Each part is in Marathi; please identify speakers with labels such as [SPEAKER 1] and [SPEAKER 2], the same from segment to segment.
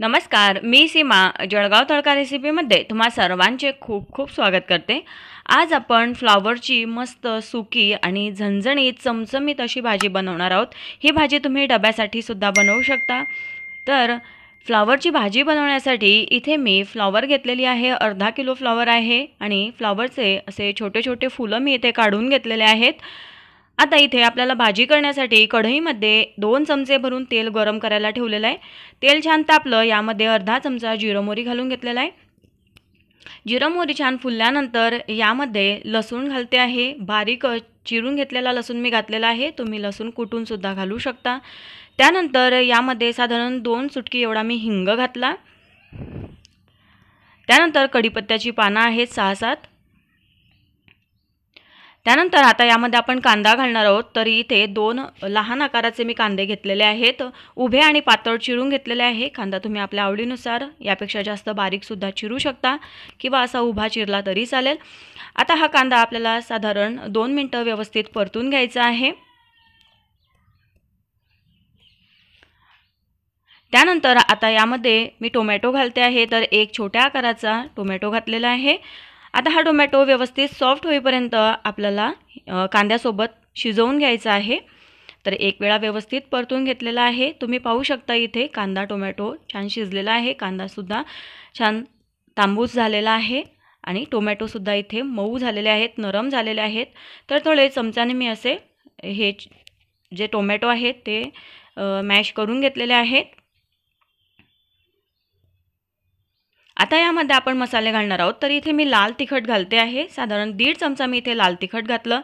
[SPEAKER 1] नमस्कार मी सीमा जळगाव तळका रेसिपीमध्ये तुम्हा सर्वांचे खूप खूप स्वागत करते आज आपण फ्लावरची मस्त सुकी आणि झणझणीत चमचमीत अशी भाजी बनवणार आहोत ही भाजी तुम्ही डब्यासाठी सुद्धा बनवू शकता तर फ्लावरची भाजी बनवण्यासाठी इथे मी फ्लावर घेतलेली आहे अर्धा किलो फ्लावर आहे आणि फ्लावरचे असे छोटे छोटे फुलं मी इथे काढून घेतलेले आहेत आता इथे आपल्याला भाजी करण्यासाठी कढईमध्ये दोन चमचे भरून तेल गरम करायला ठेवलेलं आहे तेल छान तापलं यामध्ये अर्धा चमचा जिरमोरी घालून घेतलेला आहे मोरी छान फुलल्यानंतर यामध्ये लसूण घालते आहे बारीक चिरून घेतलेला लसूण मी घातलेला आहे तुम्ही लसूण कुटूनसुद्धा घालू शकता त्यानंतर यामध्ये साधारण दोन सुटकी एवढा मी हिंग घातला त्यानंतर कढीपत्त्याची पानं आहेत सहा सात त्यानंतर आता यामध्ये आपण कांदा घालणार आहोत तरी इथे दोन लहान आकाराचे मी कांदे घेतलेले आहेत उभे आणि पातळ चिरून घेतलेले आहे कांदा तुम्ही आपल्या आवडीनुसार यापेक्षा जास्त बारीकसुद्धा चिरू शकता किंवा असा उभा चिरला तरी चालेल आता हा कांदा आपल्याला साधारण दोन मिनटं व्यवस्थित परतून घ्यायचा आहे त्यानंतर आता यामध्ये मी टोमॅटो घालते आहे तर एक छोट्या आकाराचा टोमॅटो घातलेला आहे आता हा टोमॅटो व्यवस्थित सॉफ्ट होईपर्यंत आपल्याला कांद्यासोबत शिजवून घ्यायचा आहे तर एक वेळा व्यवस्थित परतून घेतलेला आहे तुम्ही पाहू शकता इथे कांदा टोमॅटो छान शिजलेला आहे कांदासुद्धा छान तांबूस झालेला आहे आणि टोमॅटोसुद्धा इथे मऊ झालेले आहेत नरम झालेले आहेत तर थोडे चमचाने मी असे हे जे टोमॅटो आहेत ते मॅश करून घेतलेले आहेत आता यामध्ये आपण मसाले घालणार आहोत तर इथे मी लाल तिखट घालते आहे साधारण दीड चमचा मी इथे लाल तिखट घातलं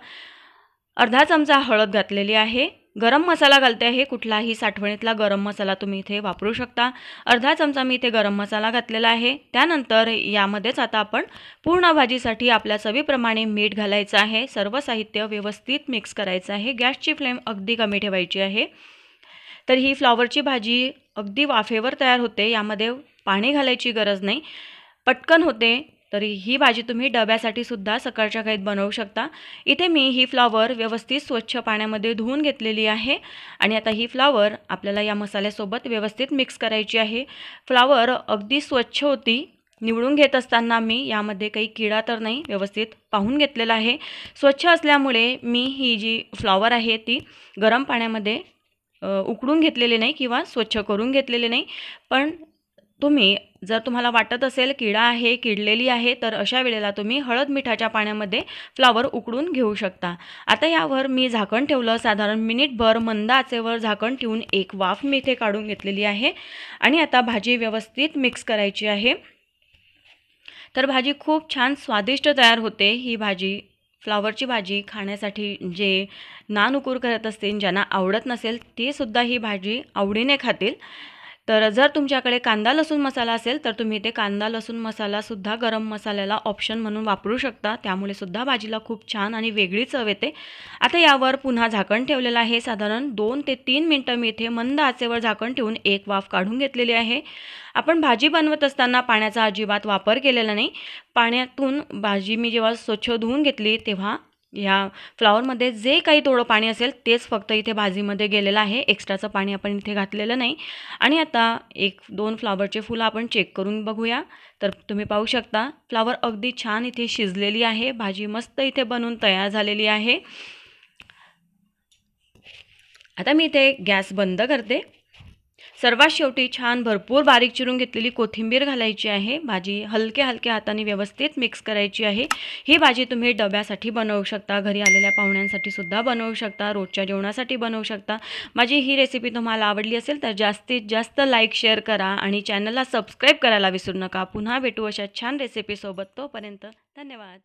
[SPEAKER 1] अर्धा चमचा हळद घातलेली आहे गरम मसाला घालते आहे कुठलाही साठवणीतला गरम मसाला तुम्ही इथे वापरू शकता अर्धा चमचा मी इथे गरम मसाला घातलेला आहे त्यानंतर यामध्येच आता आपण पूर्ण भाजीसाठी आपल्या चवीप्रमाणे मीठ घालायचं आहे सर्व साहित्य व्यवस्थित मिक्स करायचं आहे गॅसची फ्लेम अगदी कमी ठेवायची आहे तर ही फ्लॉवरची भाजी अगदी वाफेवर तयार होते यामध्ये पाणी घालायची गरज नाही पटकन होते तरी ही भाजी तुम्ही डब्यासाठी सुद्धा सकाळच्या काहीत बनवू शकता इथे मी ही फ्लॉवर व्यवस्थित स्वच्छ पाण्यामध्ये धुवून घेतलेली आहे आणि आता ही फ्लॉवर आपल्याला या मसाल्यासोबत व्यवस्थित मिक्स करायची आहे फ्लॉवर अगदी स्वच्छ होती निवडून घेत असताना मी यामध्ये काही किडा तर नाही व्यवस्थित पाहून घेतलेला आहे स्वच्छ असल्यामुळे मी ही जी फ्लॉवर आहे ती गरम पाण्यामध्ये उकडून घेतलेली नाही किंवा स्वच्छ करून घेतलेले नाही पण तुम्ही जर तुम्हाला वाटत असेल किडा आहे किडलेली आहे तर अशा वेळेला तुम्ही हळद मिठाच्या पाण्यामध्ये फ्लावर उकडून घेऊ शकता आता यावर मी झाकण ठेवलं साधारण मिनिटभर मंद आचेवर झाकण ठेवून एक वाफ मी इथे काढून घेतलेली आहे आणि आता भाजी व्यवस्थित मिक्स करायची आहे तर भाजी खूप छान स्वादिष्ट तयार होते ही भाजी फ्लावरची भाजी खाण्यासाठी जे नानुकूर करत असतील ज्यांना आवडत नसेल तीसुद्धा सुद्धा ही भाजी आवडीने खातील तर जर तुमच्याकडे कांदा लसूण मसाला असेल तर तुम्ही ते कांदा लसूण मसालासुद्धा गरम मसाल्याला ऑप्शन म्हणून वापरू शकता त्यामुळे सुद्धा भाजीला खूप छान आणि वेगळी चव येते आता यावर पुन्हा झाकण ठेवलेलं आहे साधारण दोन ते तीन मिनटं मी इथे मंद आचेवर झाकण ठेवून एक वाफ काढून घेतलेली आहे आपण भाजी बनवत असताना पाण्याचा अजिबात वापर केलेला नाही पाण्यातून भाजी मी जेव्हा स्वच्छ धुवून घेतली तेव्हा या फ्लावरमध्ये जे काही थोडं पाणी असेल तेच फक्त इथे भाजीमध्ये गेलेलं आहे एक्स्ट्राचं पाणी आपण इथे घातलेलं नाही आणि आता एक दोन फ्लावरचे फुलं आपण चेक करून बघूया तर तुम्ही पाहू शकता फ्लावर अगदी छान इथे शिजलेली आहे भाजी मस्त इथे बनून तयार झालेली आहे आता मी इथे गॅस बंद करते सर्वात शेवटी छान भरपूर बारीक चिरून घेतलेली कोथिंबीर घालायची आहे भाजी हलक्या हलक्या हाताने व्यवस्थित मिक्स करायची आहे ही भाजी तुम्ही डब्यासाठी बनवू शकता घरी आलेल्या पाहुण्यांसाठी सुद्धा बनवू शकता रोजच्या जेवणासाठी बनवू शकता माझी ही रेसिपी तुम्हाला आवडली असेल तर जास्तीत जास्त लाईक शेअर करा आणि चॅनलला सबस्क्राईब करायला विसरू नका पुन्हा भेटू अशा छान रेसिपीसोबत तोपर्यंत धन्यवाद